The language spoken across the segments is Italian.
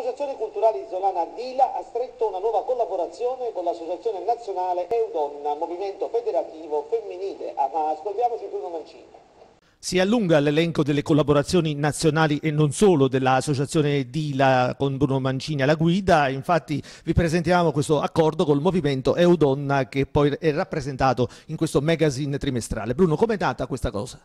L'Associazione Culturale Isolana Dila ha stretto una nuova collaborazione con l'Associazione Nazionale Eudonna, Movimento Federativo Femminile. Ah, ma ascoltiamoci Bruno Mancini. Si allunga l'elenco delle collaborazioni nazionali e non solo dell'associazione Dila con Bruno Mancini alla guida, infatti vi presentiamo questo accordo col movimento Eudonna che poi è rappresentato in questo magazine trimestrale. Bruno, com'è nata questa cosa?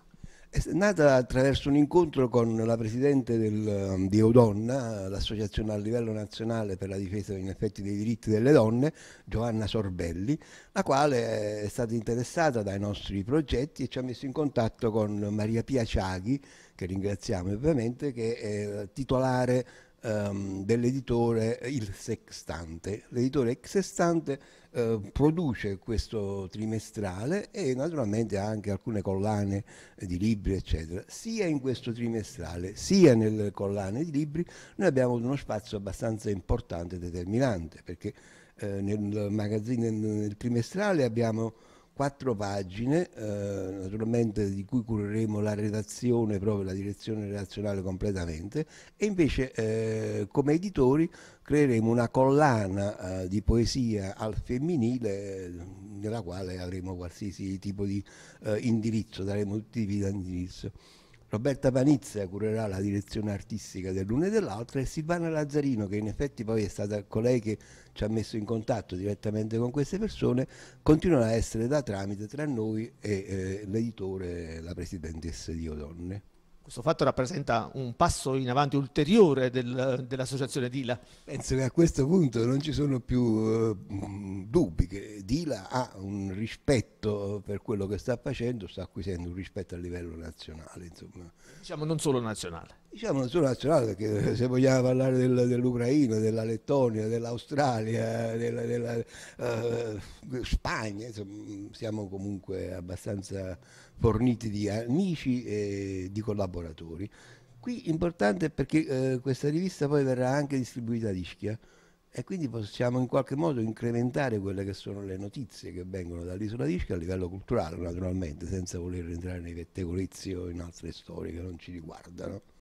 È nata attraverso un incontro con la presidente del, um, di Eudonna, l'associazione a livello nazionale per la difesa in effetti dei diritti delle donne, Giovanna Sorbelli, la quale è stata interessata dai nostri progetti e ci ha messo in contatto con Maria Pia Ciaghi, che ringraziamo ovviamente, che è titolare ehm, dell'editore Il Sextante. L'editore Il Sextante eh, produce questo trimestrale e naturalmente anche alcune collane eh, di libri, eccetera. Sia in questo trimestrale sia nelle collane di libri noi abbiamo uno spazio abbastanza importante e determinante perché eh, nel, nel trimestrale abbiamo quattro pagine, eh, naturalmente di cui cureremo la redazione, proprio la direzione redazionale completamente, e invece eh, come editori creeremo una collana eh, di poesia al femminile nella quale avremo qualsiasi tipo di eh, indirizzo, daremo tutti i tipi di indirizzo. Roberta Panizia curerà la direzione artistica dell'una e dell'altra e Silvana Lazzarino, che in effetti poi è stata colei che ci ha messo in contatto direttamente con queste persone, continuerà a essere da tramite tra noi e eh, l'editore, la presidentessa di Odonne. Questo fatto rappresenta un passo in avanti ulteriore del, dell'associazione Dila. Penso che a questo punto non ci sono più eh, dubbi che Dila ha un rispetto rispetto per quello che sta facendo, sta acquisendo un rispetto a livello nazionale. Insomma. Diciamo non solo nazionale. Diciamo non solo nazionale, perché se vogliamo parlare del, dell'Ucraina, della Lettonia, dell'Australia, della, della uh, Spagna, insomma, siamo comunque abbastanza forniti di amici e di collaboratori. Qui importante perché eh, questa rivista poi verrà anche distribuita a Ischia e quindi possiamo in qualche modo incrementare quelle che sono le notizie che vengono dall'isola di d'Isca a livello culturale naturalmente senza voler entrare nei pettegolezzi o in altre storie che non ci riguardano.